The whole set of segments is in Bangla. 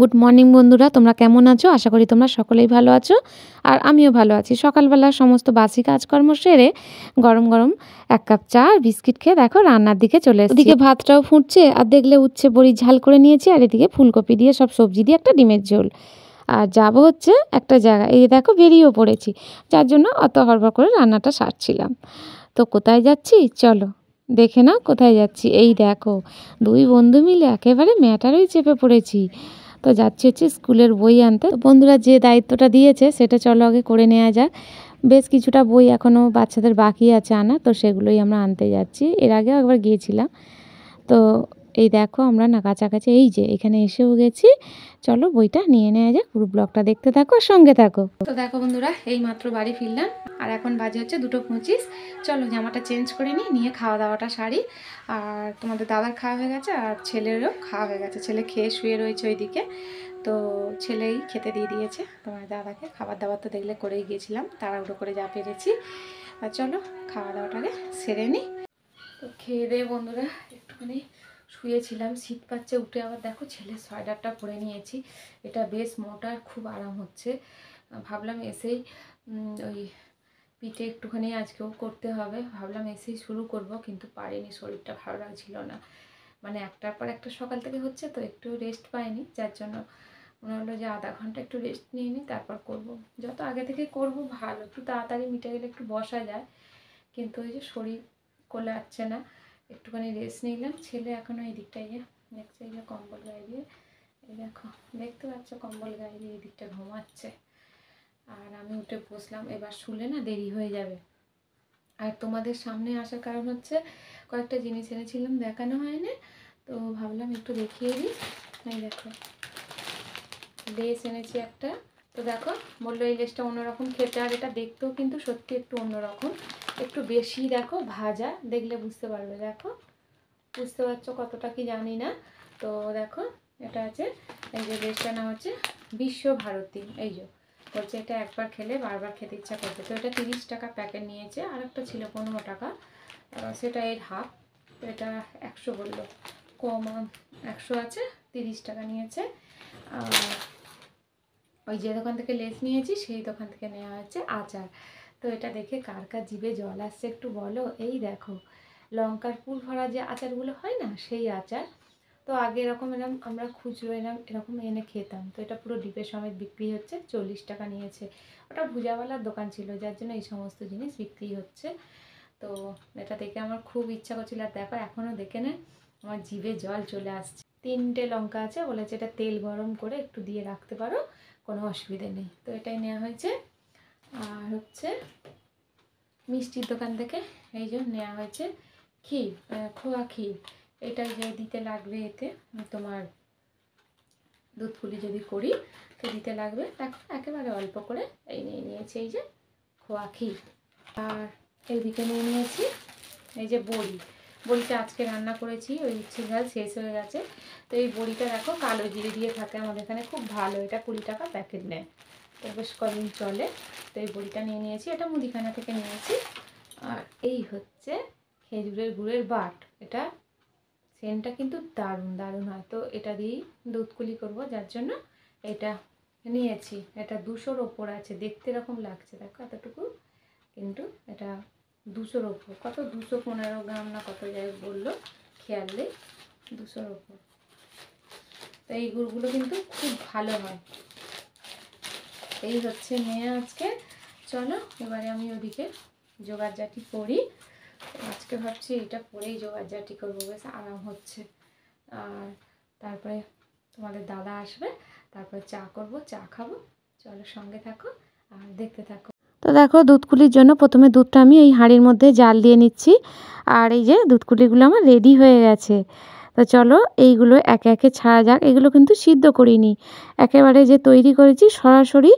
গুড মর্নিং বন্ধুরা তোমরা কেমন আছো আশা করি তোমরা সকলেই ভালো আছো আর আমিও ভালো আছি সকালবেলা সমস্ত বাসি কাজকর্ম সেরে গরম গরম এক কাপ চা আর বিস্কিট খেয়ে দেখো রান্নার দিকে চলে এসেছি এদিকে ভাতটাও ফুটছে আর দেখলে উচ্ছে বড়ি ঝাল করে নিয়েছি আর এদিকে ফুলকপি দিয়ে সব সবজি দিয়ে একটা ডিমের ঝোল আর যাব হচ্ছে একটা জায়গা এই দেখো বেরিয়েও পড়েছি যার জন্য অত হরবর করে রান্নাটা সারছিলাম তো কোথায় যাচ্ছি চলো দেখে নাও কোথায় যাচ্ছি এই দেখো দুই বন্ধু মিলে একেবারে ম্যাটারই চেপে পড়েছি তো যাচ্ছি হচ্ছে স্কুলের বই আনতে বন্ধুরা যে দায়িত্বটা দিয়েছে সেটা চলো আগে করে নেওয়া যাক বেশ কিছুটা বই এখনও বাচ্চাদের বাকি আছে আনা তো সেগুলোই আমরা আনতে যাচ্ছি এর আগে একবার গিয়েছিলাম তো এই দেখো আমরা না কাছাকাছি এই যে এখানে এসেও গেছি চলো বইটা নিয়ে নেওয়া যাক পুরো ব্লগটা দেখতে থাকো আর সঙ্গে থাকো তো দেখো বন্ধুরা এই মাত্র বাড়ি ফিরলাম আর এখন বাজে হচ্ছে দুটো পঁচিশ চলো জামাটা চেঞ্জ করে নিই নিয়ে খাওয়া দাওয়াটা সারি আর তোমাদের দাদার খাওয়া হয়ে গেছে আর ছেলেরও খাওয়া হয়ে গেছে ছেলে খেয়ে শুয়ে রয়েছে ওইদিকে তো ছেলেই খেতে দিয়ে দিয়েছে তোমার দাদাকে খাবার দাবার তো দেখলে করেই গিয়েছিলাম তাড়াহুড়ো করে যা পেরেছি আর চলো খাওয়া দাওয়াটাকে সেরে নিই তো খেয়ে দেয় বন্ধুরা একটুখানি শুয়েছিলাম শীত পাচ্ছে উঠে আবার দেখো ছেলে সোয়েটারটা পরে নিয়েছি এটা বেশ মোটা খুব আরাম হচ্ছে ভাবলাম এসেই ওই পিঠে একটুখানি আজকেও করতে হবে ভাবলাম এসেই শুরু করব কিন্তু পারিনি শরীরটা ভালো লাগছিল না মানে একটার পর একটা সকাল থেকে হচ্ছে তো একটু রেস্ট পাইনি যার জন্য মনে হলো যে আধা ঘন্টা একটু রেস্ট নিয়ে নিই তারপর করব। যত আগে থেকে করব ভালো একটু তাড়াতাড়ি মিটে গেলে একটু বসা যায় কিন্তু ওই যে শরীর আসছে না একটুখানি রেস্ট নিলাম ছেলে এখনও এই দিকটা ইয়ে দেখছে এই যে কম্বল গায়ে দিয়ে এই দেখো দেখতে পাচ্ছ কম্বল গায়ে দিয়ে এই দিকটা ঘুমাচ্ছে আর আমি উঠে বসলাম এবার শুলে না দেরি হয়ে যাবে আর তোমাদের সামনে আসার কারণ হচ্ছে কয়েকটা জিনিস এনেছিলাম দেখানো হয়নি তো ভাবলাম একটু দেখিয়ে দিই এই দেখো লেস এনেছি একটা তো দেখো বললো এই লেসটা অন্যরকম খেতে আর এটা দেখতেও কিন্তু সত্যি একটু অন্যরকম একটু বেশি দেখো ভাজা দেখলে বুঝতে পারবে দেখো বুঝতে পারছো কতটা কি জানি না তো দেখো এটা আছে এই যে দেশটার নাম হচ্ছে বিশ্বভারতী এই যে বলছে এটা একবার খেলে বারবার খেতে ইচ্ছা করবে তো এটা তিরিশ টাকা প্যাকেট নিয়েছে আর একটা ছিল পনেরো টাকা সেটা এর হাফ এটা একশো বললো কম একশো আছে তিরিশ টাকা নিয়েছে ওই যে দোকান থেকে লেস নিয়েছি সেই দোকান থেকে নেওয়া হয়েছে আচার তো এটা দেখে কার কার জিভে জল আসছে একটু বলো এই দেখো লঙ্কার ফুল ভরা যে আচারগুলো হয় না সেই আচার তো আগে এরকম এরম আমরা খুচরো এরম এরকম এনে খেতাম তো এটা পুরো ডিপের সমেত বিক্রি হচ্ছে চল্লিশ টাকা নিয়েছে ওটা ভুজাওয়ালার দোকান ছিল যার জন্য এই সমস্ত জিনিস বিক্রি হচ্ছে তো এটা দেখে আমার খুব ইচ্ছা করছিল আর দেখো এখনও দেখে নে আমার জিভে জল চলে আসছে তিনটে লঙ্কা আছে বলেছে এটা তেল গরম করে একটু দিয়ে রাখতে পারো কোনো অসুবিধে নেই তো এটাই নেওয়া হয়েছে আর হচ্ছে মিষ্টির দোকান থেকে এই যে নেওয়া হয়েছে ক্ষীর খোয়া ক্ষীর এটা যে দিতে লাগবে এতে তোমার দুধ যদি করি তো দিতে লাগবে তাকে একেবারে অল্প করে এই নিয়ে নিয়েছি এই যে খোয়া ক্ষীর আর এইদিকে নিয়ে নিয়েছি এই যে বড়ি বড়িটা আজকে রান্না করেছি ওই উচ্ছে ঝাল শেষ হয়ে গেছে তো এই বড়িটা দেখো কালো জিরে দিয়ে থাকে আমাদের এখানে খুব ভালো এটা কুড়ি টাকা প্যাকেট নেয় তো বেশ কদিন চলে তো এই বড়িটা নিয়ে নিয়েছি এটা মুদিখানা থেকে নিয়েছি আর এই হচ্ছে খেজুরের গুড়ের বাট এটা সেন্টটা কিন্তু দারুণ দারুণ হয় তো এটা দিয়েই দুধকুলি করবো যার জন্য এটা নিয়েছি এটা দুশোর ওপর আছে দেখতে এরকম লাগছে দেখো এতটুকু কিন্তু এটা দুশোর ওপর কত দুশো পনেরো গ্রাম না কত যাই বললো খেয়াল নেই দুশোর ওপর তো এই গুড়গুলো কিন্তু খুব ভালো হয় এই হচ্ছে মেয়ে আজকে চলো এবারে আমি ওদিকে জোগাড়জাটি করি আজকে ভাবছি এটা পরেই জোগাড়জাটি করবো বেশ আরাম হচ্ছে আর তারপরে তোমাদের দাদা আসবে তারপরে চা করব চা খাবো চলো সঙ্গে থাকো আর দেখতে থাকো তো দেখো দুধকুলির জন্য প্রথমে দুধটা আমি এই হাঁড়ির মধ্যে জাল দিয়ে নিচ্ছি আর এই যে দুধকুলিগুলো আমার রেডি হয়ে গেছে তো চলো এইগুলো একে একে ছাড়া যাক এগুলো কিন্তু সিদ্ধ করিনি একেবারে যে তৈরি করেছি সরাসরি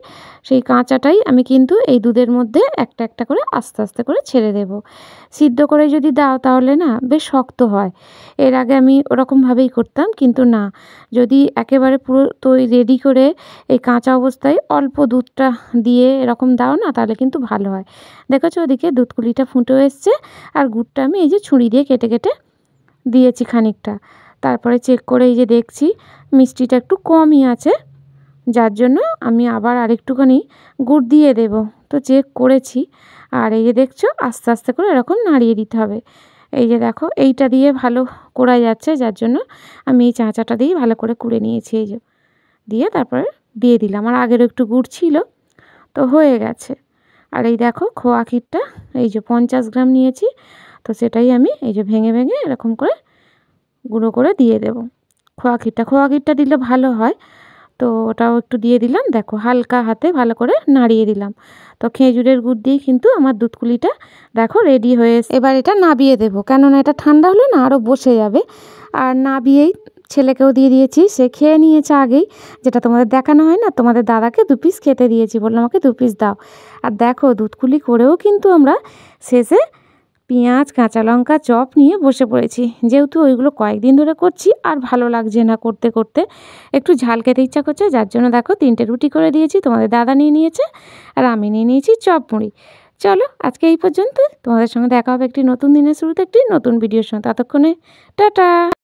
সেই কাঁচাটাই আমি কিন্তু এই দুধের মধ্যে একটা একটা করে আস্তে আস্তে করে ছেড়ে দেব সিদ্ধ করে যদি দাও তাহলে না বেশ শক্ত হয় এর আগে আমি ওরকমভাবেই করতাম কিন্তু না যদি একেবারে পুরো তৈ রেডি করে এই কাঁচা অবস্থায় অল্প দুধটা দিয়ে এরকম দাও না তাহলে কিন্তু ভালো হয় দেখেছো ওদিকে দুধকুলিটা ফুটে এসছে আর গুড়টা আমি এই যে ছুঁড়ি দিয়ে কেটে কেটে দিয়েছি খানিকটা তারপরে চেক করে এই যে দেখছি মিষ্টিটা একটু কমই আছে যার জন্য আমি আবার আরেকটুখানি গুড় দিয়ে দেব তো চেক করেছি আর এই যে দেখছো আস্তে আস্তে করে এরকম নাড়িয়ে দিতে হবে এই যে দেখো এইটা দিয়ে ভালো করা যাচ্ছে যার জন্য আমি এই চাঁচাটা দিয়ে ভালো করে কুড়ে নিয়েছি এই যে দিয়ে তারপরে দিয়ে দিলাম আর আগেরও একটু গুড় ছিল তো হয়ে গেছে আর এই দেখো খোয়া ক্ষীরটা এই যে পঞ্চাশ গ্রাম নিয়েছি তো সেটাই আমি এই যে ভেঙে ভেঙে এরকম করে গুঁড়ো করে দিয়ে দেব খোয়া ক্ষীরটা খোয়া ক্ষীরটা দিলে ভালো হয় তো ওটাও একটু দিয়ে দিলাম দেখো হালকা হাতে ভালো করে নাড়িয়ে দিলাম তো খেজুরের গুড় দিয়ে কিন্তু আমার দুধকুলিটা দেখো রেডি হয়ে এবার এটা নাবিয়ে দেবো কেননা এটা ঠান্ডা হলে না আরও বসে যাবে আর নাবিয়েই ছেলেকেও দিয়ে দিয়েছি সে খেয়ে নিয়েছে আগেই যেটা তোমাদের দেখানো হয় না তোমাদের দাদাকে দু পিস খেতে দিয়েছি বললাম আমাকে দু পিস দাও আর দেখো দুধকুলি করেও কিন্তু আমরা শেষে পেঁয়াজ কাঁচা লঙ্কা চপ নিয়ে বসে পড়েছি যেহেতু ওইগুলো কয়েকদিন ধরে করছি আর ভালো লাগছে না করতে করতে একটু ঝাল খেতে ইচ্ছা করছে যার জন্য দেখো তিনটে রুটি করে দিয়েছি তোমাদের দাদা নিয়ে নিয়েছে আর আমি নিয়ে নিয়েছি চপ মুড়ি চলো আজকে এই পর্যন্ত তোমাদের সঙ্গে দেখা হবে একটি নতুন দিনের শুরুতে একটি নতুন ভিডিওর সঙ্গে ততক্ষণে টাটা